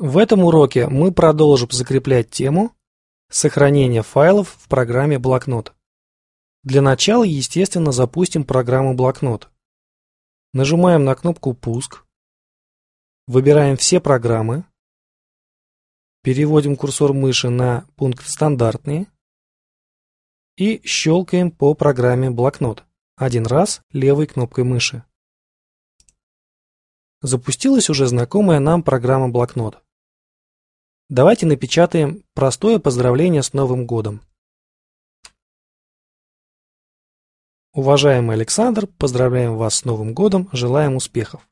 В этом уроке мы продолжим закреплять тему сохранения файлов в программе блокнот». Для начала, естественно, запустим программу блокнот. Нажимаем на кнопку «Пуск», выбираем все программы, переводим курсор мыши на пункт «Стандартные» и щелкаем по программе блокнот один раз левой кнопкой мыши. Запустилась уже знакомая нам программа блокнот. Давайте напечатаем простое поздравление с Новым годом. Уважаемый Александр, поздравляем вас с Новым годом, желаем успехов.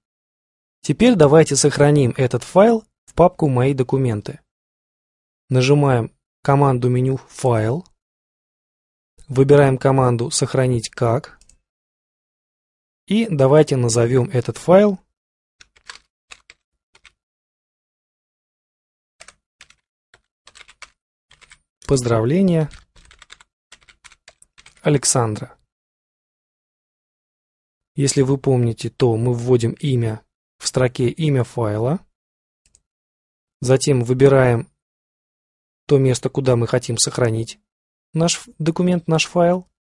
Теперь давайте сохраним этот файл в папку «Мои документы». Нажимаем команду меню «Файл», выбираем команду «Сохранить как» и давайте назовем этот файл Поздравления Александра. Если вы помните, то мы вводим имя в строке имя файла, затем выбираем то место, куда мы хотим сохранить наш документ, наш файл.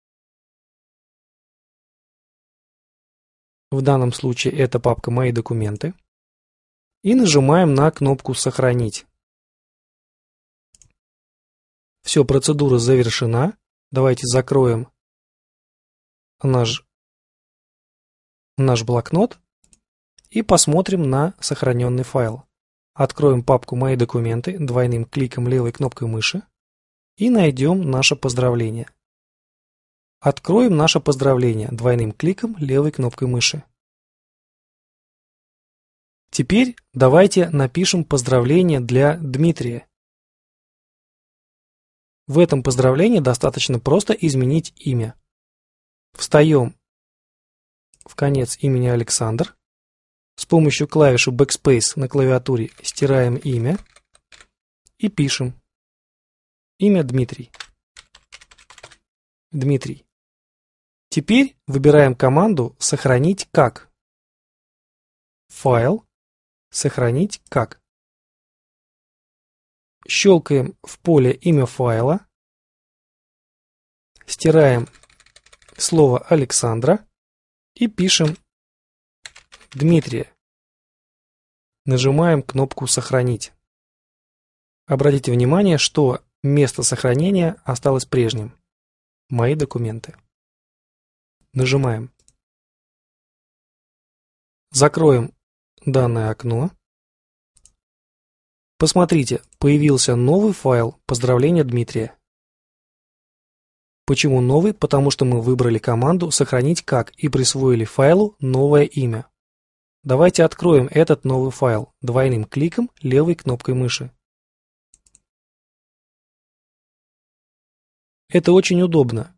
В данном случае это папка «Мои документы». И нажимаем на кнопку «Сохранить». Все, процедура завершена. Давайте закроем наш, наш блокнот и посмотрим на сохраненный файл. Откроем папку «Мои документы» двойным кликом левой кнопкой мыши и найдем наше поздравление. Откроем наше поздравление двойным кликом левой кнопкой мыши. Теперь давайте напишем поздравление для Дмитрия. В этом поздравлении достаточно просто изменить имя. Встаем в конец имени Александр. С помощью клавиши Backspace на клавиатуре стираем имя и пишем. Имя Дмитрий. Дмитрий. Теперь выбираем команду «Сохранить как». Файл «Сохранить как» щелкаем в поле имя файла, стираем слово Александра и пишем Дмитрия. Нажимаем кнопку «Сохранить». Обратите внимание, что место сохранения осталось прежним. Мои документы. Нажимаем. Закроем данное окно. Посмотрите, появился новый файл «Поздравления Дмитрия». Почему новый? Потому что мы выбрали команду «Сохранить как» и присвоили файлу новое имя. Давайте откроем этот новый файл двойным кликом левой кнопкой мыши. Это очень удобно.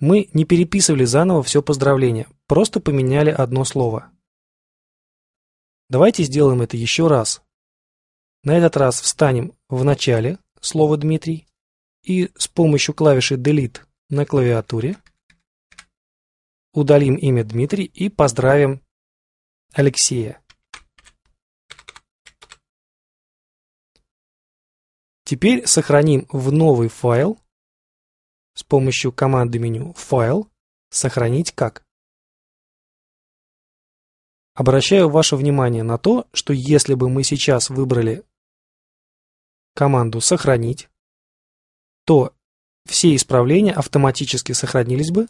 Мы не переписывали заново все поздравление, просто поменяли одно слово. Давайте сделаем это еще раз. На этот раз встанем в начале слова Дмитрий и с помощью клавиши Delete на клавиатуре удалим имя Дмитрий и поздравим Алексея. Теперь сохраним в новый файл с помощью команды меню «Файл» «Сохранить как». Обращаю ваше внимание на то, что если бы мы сейчас выбрали команду «Сохранить», то все исправления автоматически сохранились бы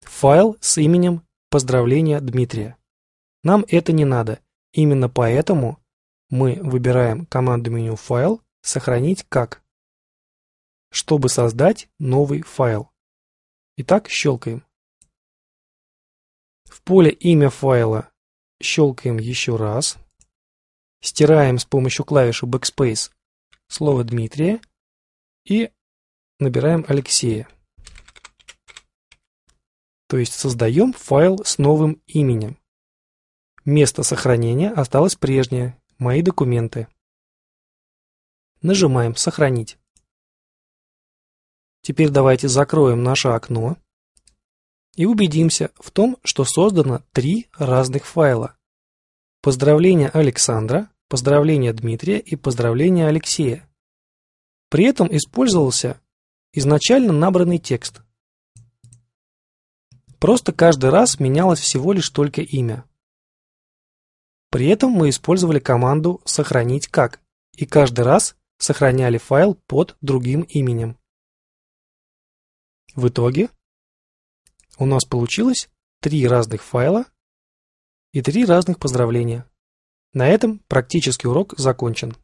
в файл с именем «Поздравления Дмитрия». Нам это не надо. Именно поэтому мы выбираем команду меню «Файл», «Сохранить как», чтобы создать новый файл. Итак, щелкаем. В поле «Имя файла» щелкаем еще раз. Стираем с помощью клавиши Backspace слово Дмитрия и набираем Алексея. То есть создаем файл с новым именем. Место сохранения осталось прежнее – «Мои документы». Нажимаем «Сохранить». Теперь давайте закроем наше окно и убедимся в том, что создано три разных файла поздравления Александра, поздравления Дмитрия и поздравления Алексея. При этом использовался изначально набранный текст. Просто каждый раз менялось всего лишь только имя. При этом мы использовали команду «сохранить как» и каждый раз сохраняли файл под другим именем. В итоге у нас получилось три разных файла и три разных поздравления. На этом практический урок закончен.